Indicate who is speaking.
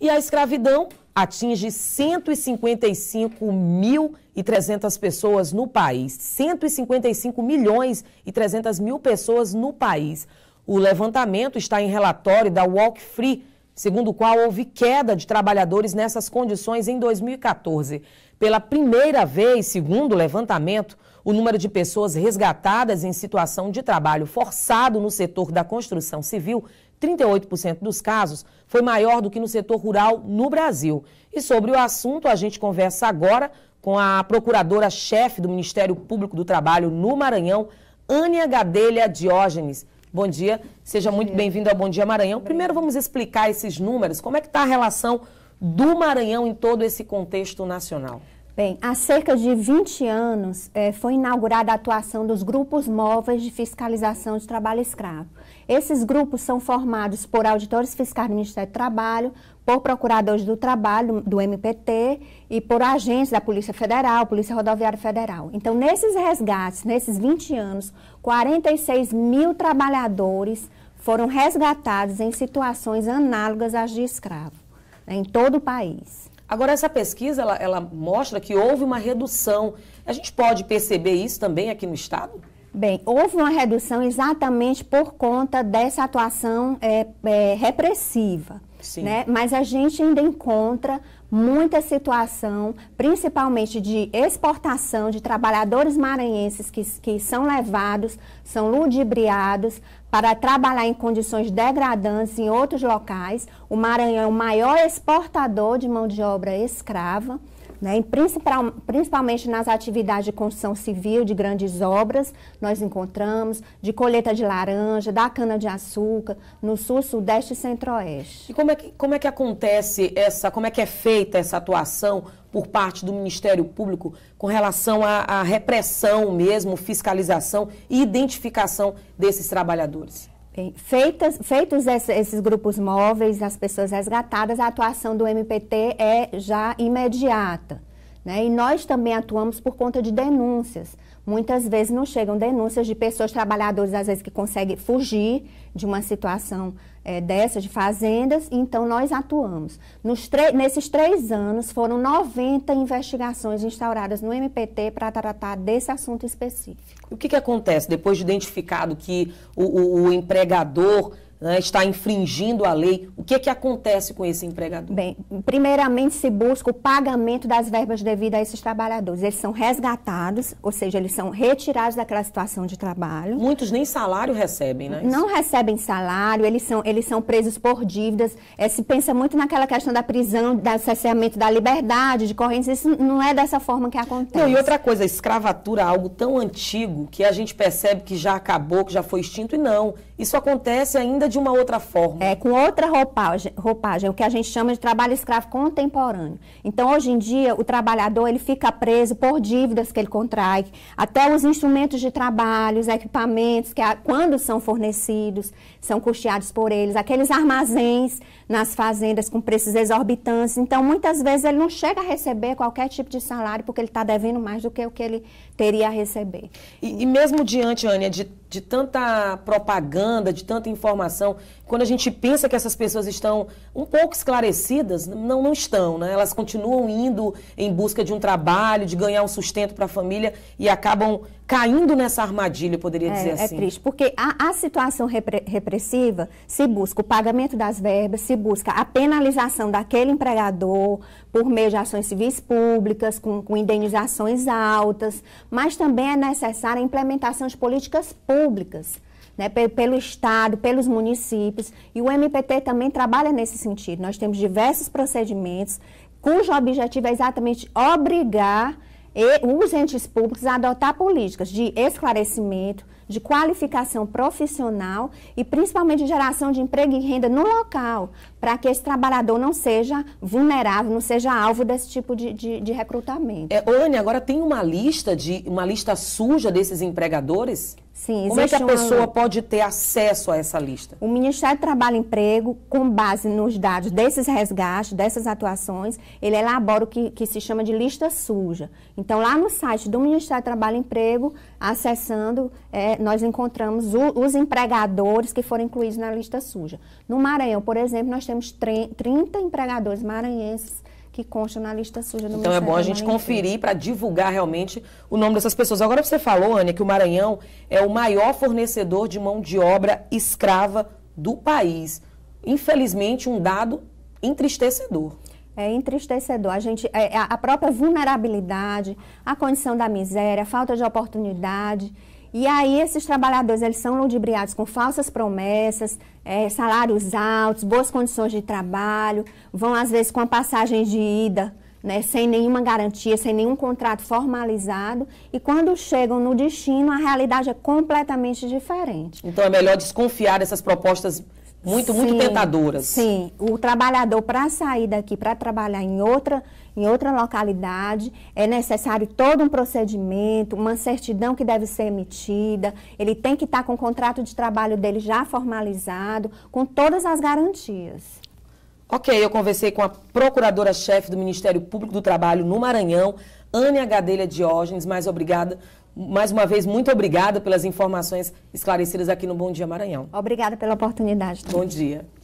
Speaker 1: E a escravidão atinge 155.300 pessoas no país. 155 milhões e 300 mil pessoas no país. O levantamento está em relatório da Walk Free, segundo o qual houve queda de trabalhadores nessas condições em 2014. Pela primeira vez, segundo o levantamento, o número de pessoas resgatadas em situação de trabalho forçado no setor da construção civil 38% dos casos foi maior do que no setor rural no Brasil. E sobre o assunto, a gente conversa agora com a procuradora-chefe do Ministério Público do Trabalho no Maranhão, Ania Gadelha Diógenes. Bom dia, seja Bom dia. muito bem-vindo ao Bom Dia Maranhão. Primeiro vamos explicar esses números, como é que está a relação do Maranhão em todo esse contexto nacional.
Speaker 2: Bem, há cerca de 20 anos eh, foi inaugurada a atuação dos grupos móveis de fiscalização de trabalho escravo. Esses grupos são formados por auditores fiscais do Ministério do Trabalho, por procuradores do trabalho, do MPT, e por agentes da Polícia Federal, Polícia Rodoviária Federal. Então, nesses resgates, nesses 20 anos, 46 mil trabalhadores foram resgatados em situações análogas às de escravo, né, em todo o país.
Speaker 1: Agora, essa pesquisa, ela, ela, mostra que houve uma redução. A gente pode perceber isso também aqui no Estado?
Speaker 2: Bem, houve uma redução exatamente por conta dessa atuação é, é, repressiva. Sim. Né? Mas a gente ainda encontra muita situação, principalmente de exportação de trabalhadores maranhenses que, que são levados, são ludibriados para trabalhar em condições degradantes em outros locais. O Maranhão é o maior exportador de mão de obra escrava. Né? Principal, principalmente nas atividades de construção civil, de grandes obras, nós encontramos, de colheita de laranja, da cana-de-açúcar, no sul, sudeste e centro-oeste. E como é, que, como
Speaker 1: é que acontece essa, como é que é feita essa atuação por parte do Ministério Público com relação à, à repressão mesmo, fiscalização e identificação desses trabalhadores?
Speaker 2: Feitas, feitos esses grupos móveis, as pessoas resgatadas, a atuação do MPT é já imediata. Né? E nós também atuamos por conta de denúncias. Muitas vezes não chegam denúncias de pessoas, trabalhadores, às vezes, que conseguem fugir de uma situação é, de fazendas, então nós atuamos. nesses três anos, foram 90 investigações instauradas no MPT para tratar desse assunto específico.
Speaker 1: O que, que acontece depois de identificado que o, o, o empregador né, está infringindo a lei, o que, é que acontece
Speaker 2: com esse empregador? Bem, primeiramente se busca o pagamento das verbas devidas a esses trabalhadores. Eles são resgatados, ou seja, eles são retirados daquela situação de trabalho. Muitos nem salário
Speaker 1: recebem, né? Não
Speaker 2: recebem salário, eles são, eles são presos por dívidas. É, se pensa muito naquela questão da prisão, do cerceamento da liberdade, de correntes, isso não é dessa forma que acontece. Não, e
Speaker 1: outra coisa, a escravatura é algo tão antigo que a gente percebe que já acabou, que já foi
Speaker 2: extinto, e não. Isso acontece ainda de uma outra forma. É, com outra roupagem, roupagem, o que a gente chama de trabalho escravo contemporâneo. Então, hoje em dia, o trabalhador ele fica preso por dívidas que ele contrai, até os instrumentos de trabalho, os equipamentos, que quando são fornecidos, são custeados por eles, aqueles armazéns nas fazendas com preços exorbitantes. Então, muitas vezes ele não chega a receber qualquer tipo de salário porque ele está devendo mais do que o que ele teria a receber. E, e mesmo diante, Ania, de de tanta
Speaker 1: propaganda, de tanta informação. Quando a gente pensa que essas pessoas estão um pouco esclarecidas, não, não estão, né? Elas continuam indo em busca de um trabalho, de ganhar um sustento para a família e acabam caindo nessa armadilha, eu poderia é, dizer é assim. É triste,
Speaker 2: porque a, a situação repre, repressiva se busca o pagamento das verbas, se busca a penalização daquele empregador por meio de ações civis públicas, com, com indenizações altas, mas também é necessária a implementação de políticas públicas. Né, pelo Estado, pelos municípios, e o MPT também trabalha nesse sentido. Nós temos diversos procedimentos cujo objetivo é exatamente obrigar e os entes públicos a adotar políticas de esclarecimento, de qualificação profissional e principalmente geração de emprego e renda no local, para que esse trabalhador não seja vulnerável, não seja alvo desse tipo de, de, de recrutamento. É, Anne, agora
Speaker 1: tem uma lista de uma lista suja desses empregadores?
Speaker 2: Sim, Como é que a pessoa uma...
Speaker 1: pode ter acesso a essa lista?
Speaker 2: O Ministério do Trabalho e Emprego, com base nos dados desses resgates, dessas atuações, ele elabora o que, que se chama de lista suja. Então, lá no site do Ministério do Trabalho e Emprego, acessando, é, nós encontramos o, os empregadores que foram incluídos na lista suja. No Maranhão, por exemplo, nós temos 30 empregadores maranhenses que constam na lista suja do Então é bom a gente conferir
Speaker 1: para divulgar realmente o nome dessas pessoas. Agora você falou, Ana, que o Maranhão é o maior fornecedor de mão de obra escrava do país. Infelizmente, um dado entristecedor.
Speaker 2: É entristecedor. A, gente, é, é, a própria vulnerabilidade, a condição da miséria, a falta de oportunidade. E aí esses trabalhadores, eles são ludibriados com falsas promessas, é, salários altos, boas condições de trabalho, vão às vezes com a passagem de ida, né, sem nenhuma garantia, sem nenhum contrato formalizado, e quando chegam no destino, a realidade é completamente diferente.
Speaker 1: Então é melhor desconfiar dessas propostas muito, sim, muito tentadoras. Sim,
Speaker 2: o trabalhador para sair daqui, para trabalhar em outra, em outra localidade, é necessário todo um procedimento, uma certidão que deve ser emitida, ele tem que estar tá com o contrato de trabalho dele já formalizado, com todas as garantias. Ok,
Speaker 1: eu conversei com a procuradora-chefe do Ministério Público do Trabalho no Maranhão, Ania Gadelha Diógenes, mais obrigada mais uma vez, muito obrigada pelas informações esclarecidas aqui no Bom Dia Maranhão.
Speaker 2: Obrigada pela oportunidade. Também. Bom
Speaker 1: dia.